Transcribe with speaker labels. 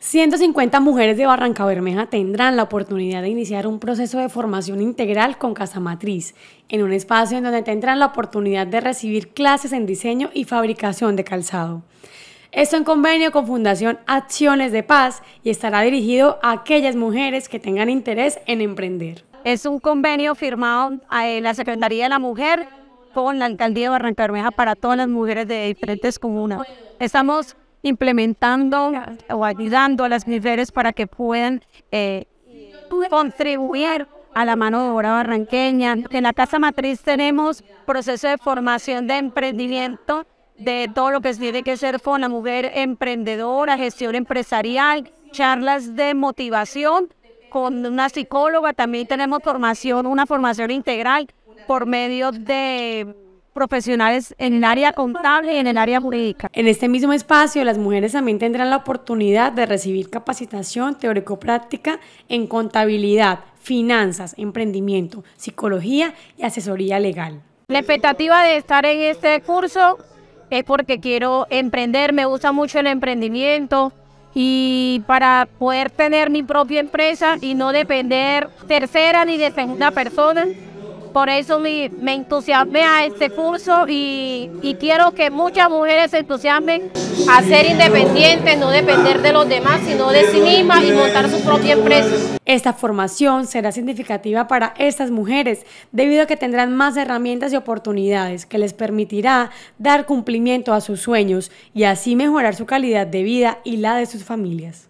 Speaker 1: 150 mujeres de Barranca Bermeja tendrán la oportunidad de iniciar un proceso de formación integral con Casa Matriz, en un espacio en donde tendrán la oportunidad de recibir clases en diseño y fabricación de calzado. Esto en convenio con Fundación Acciones de Paz y estará dirigido a aquellas mujeres que tengan interés en emprender.
Speaker 2: Es un convenio firmado en eh, la Secretaría de la Mujer con la Alcaldía de Barranca Bermeja para todas las mujeres de diferentes comunas. Estamos implementando o ayudando a las mujeres para que puedan eh, contribuir a la mano de obra barranqueña. En la Casa Matriz tenemos proceso de formación de emprendimiento de todo lo que tiene que ser con la mujer emprendedora, gestión empresarial, charlas de motivación con una psicóloga. También tenemos formación, una formación integral por medio de profesionales en el área contable y en el área jurídica. En este mismo espacio, las mujeres también tendrán la oportunidad
Speaker 1: de recibir capacitación teórico-práctica en contabilidad, finanzas, emprendimiento, psicología y asesoría legal.
Speaker 3: La expectativa de estar en este curso es porque quiero emprender, me gusta mucho el emprendimiento y para poder tener mi propia empresa y no depender tercera ni de segunda persona, por eso me, entusiasmé a este curso y, quiero que muchas mujeres se entusiasmen a ser independientes, no depender de los demás, sino de sí mismas y montar su propia empresa. Esta formación será significativa
Speaker 1: para estas mujeres debido a que tendrán más herramientas y oportunidades que les permitirá dar cumplimiento a sus sueños y así mejorar su calidad de vida y la de sus familias.